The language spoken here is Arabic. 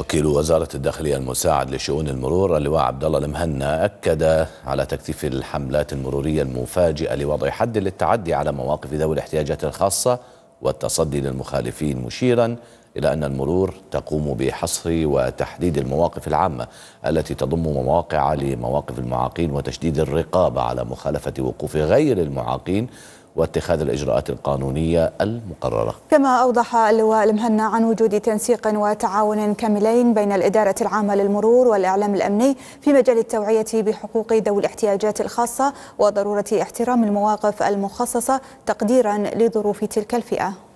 وكيل وزارة الداخلية المساعد لشؤون المرور اللواء عبد الله المهنا أكد على تكثيف الحملات المرورية المفاجئة لوضع حد للتعدي على مواقف ذوي الاحتياجات الخاصة والتصدي للمخالفين مشيرا إلى أن المرور تقوم بحصر وتحديد المواقف العامة التي تضم مواقع لمواقف المعاقين وتشديد الرقابة على مخالفة وقوف غير المعاقين واتخاذ الإجراءات القانونية المقررة كما أوضح اللواء المهنا عن وجود تنسيق وتعاون كاملين بين الإدارة العامة للمرور والإعلام الأمني في مجال التوعية بحقوق ذوي الاحتياجات الخاصة وضرورة احترام المواقف المخصصة تقديرا لظروف تلك الفئة